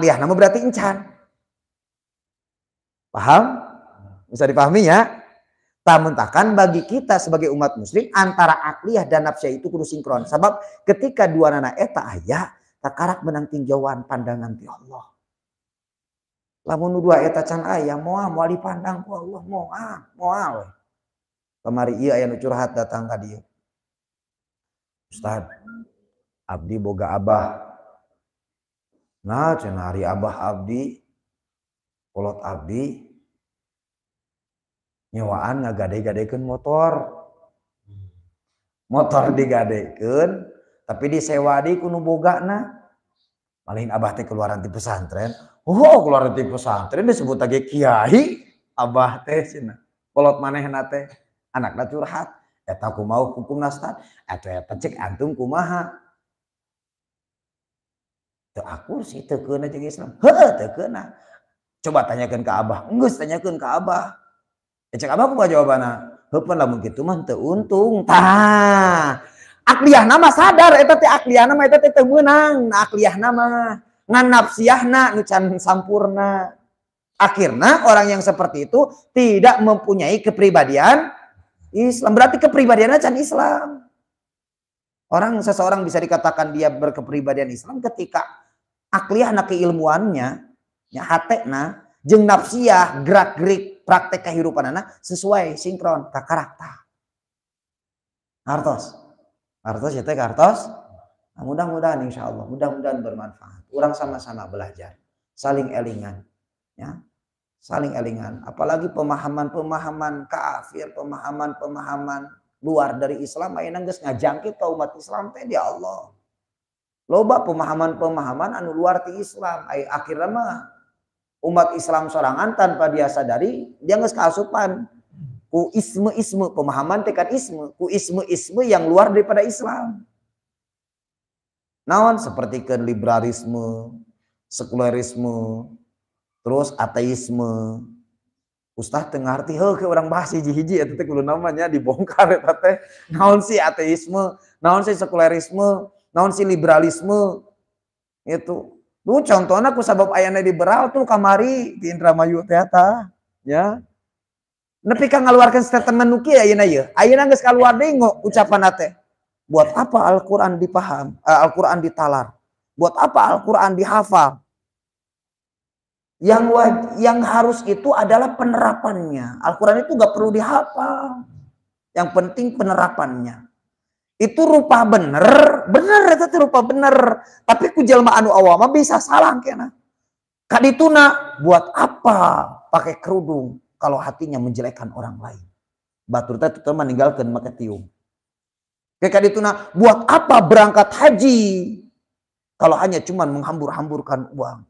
liah nama berarti encan. Paham? Bisa dipahami ya? Tamentakan bagi kita sebagai umat muslim antara akliyah dan nafsiyah itu kudu sinkron. Sebab ketika dua nana eta eh, ayah, takarak menang tinjauan pandangan ti Allah. Lamun dua eta eh, can ayah, moa moa dipandang ku Allah, moa, moa Kemari Kamari iya aya curhat datang ka dia. Ustaz, abdi boga abah hari Abah Abdit Abdi waan-ken motor motor digadeken tapi disewadi ku paling Abahti keluaran di pesantren oh, keluar pesantren disebut lagi Kiai Abah maneh anaknya curhat aku mau hukumsta pencek Antumku maha aku sih tekena jeung Islam. He, tekena. Coba tanyakan ke Abah. Enggak tanyakan ke Abah. Ecek ya Abah mau jawabannya. He, pun lah mungkin tuh untung. Tah. Akliah nama sadar eta teh akliah nama eta teh temenang. Nah, akliah nama ngan nafsiah na, nucan sampurna. Akhirnya orang yang seperti itu tidak mempunyai kepribadian Islam. Berarti kepribadiannya can Islam. Orang seseorang bisa dikatakan dia berkepribadian Islam ketika na keilmuannya nya hatena jeng nafsiah gerak-gerik praktek kehidupan anak sesuai sinkron tak karakter. Kartos, Kartos, ya teh Nah, mudah-mudahan insya Allah, mudah-mudahan bermanfaat. Orang sama-sama belajar, saling elingan, ya, saling elingan. Apalagi pemahaman-pemahaman kafir, pemahaman-pemahaman luar dari Islam, ayo nangges ngajangkit ke umat Islam teh di Allah loba pemahaman-pemahaman anu luar ti Islam ay akhirnya mah umat Islam sorangan tanpa dia sadari dia nggak keasupan ku isme isme pemahaman tekan isme ku isme isme yang luar daripada Islam naon seperti ke liberalisme sekulerisme terus ateisme Ustaz tengah arti heuh ke orang bahas hiji-hiji ya, teh namanya dibongkar ya teh naon sih ateisme naon si sekulerisme naon si liberalisme itu lu contohnya ku sabab ayana liberal tuh kamari di Indramayu ternyata ya nepi kan ngeluarkan statement nuki ayeuna ya. ayeuna nangis keluar dengo ucapan nate buat apa Al-Qur'an dipaham Alquran eh, Al-Qur'an ditalar buat apa Al-Qur'an dihafal yang yang harus itu adalah penerapannya. Al-Quran itu gak perlu dihafal. Yang penting penerapannya itu rupa bener, bener itu rupa bener. Tapi ku jelma anu awam bisa salah kena. Kadituna buat apa pakai kerudung kalau hatinya menjelekan orang lain. Batur teh tetep meninggalkan maka tiung. Kayak kadituna buat apa berangkat haji kalau hanya cuman menghambur-hamburkan uang.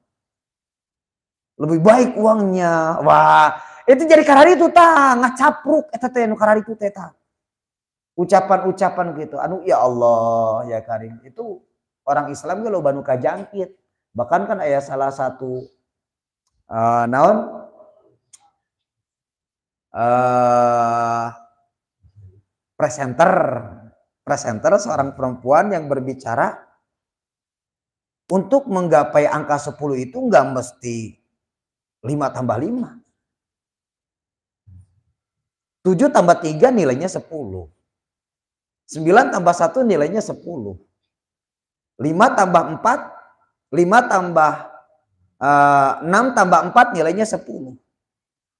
Lebih baik uangnya. Wah, itu jadi karari itu ta ngacapruk eta teh nu karari itu teh ucapan-ucapan gitu anu ya Allah ya Karim itu orang Islam kalau banu kajangkit bahkan kan ayah salah satu uh, naon uh, presenter presenter seorang perempuan yang berbicara untuk menggapai angka 10 itu nggak mesti 5 tambah 5. 7 tambah 3 nilainya 10. 9 tambah 1 nilainya 10. 5 tambah 4, 5 tambah uh, eh, 6 tambah 4 nilainya 10.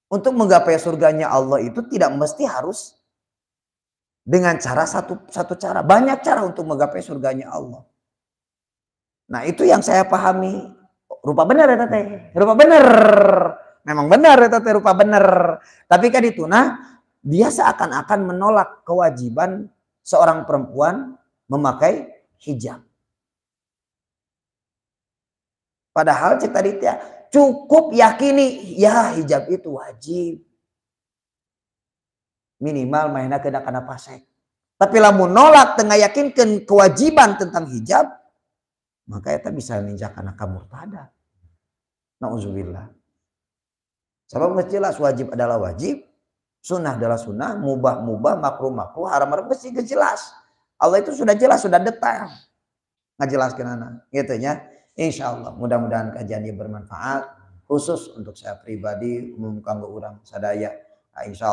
Untuk menggapai surganya Allah itu tidak mesti harus dengan cara satu satu cara. Banyak cara untuk menggapai surganya Allah. Nah itu yang saya pahami. Rupa benar ya teteh? Rupa benar. Memang benar ya teteh rupa benar. Tapi kan itu nah dia seakan-akan menolak kewajiban seorang perempuan memakai hijab. Padahal cita ya, cukup yakini ya hijab itu wajib. Minimal mainnya kena kena pasek. Tapi lamun nolak tengah yakinkan kewajiban tentang hijab, maka kita bisa ninjak anak murtada. Nauzubillah. Sebab jelas wajib adalah wajib, Sunnah adalah sunnah, mubah-mubah, makruh-makruh, haram-haram, pasti jelas. Allah itu sudah jelas, sudah detail. jelas anak, gitu ya. Insya Allah, mudah-mudahan kajian ini bermanfaat. Khusus untuk saya pribadi, umum kanggo orang sadaya. Nah, insya Allah.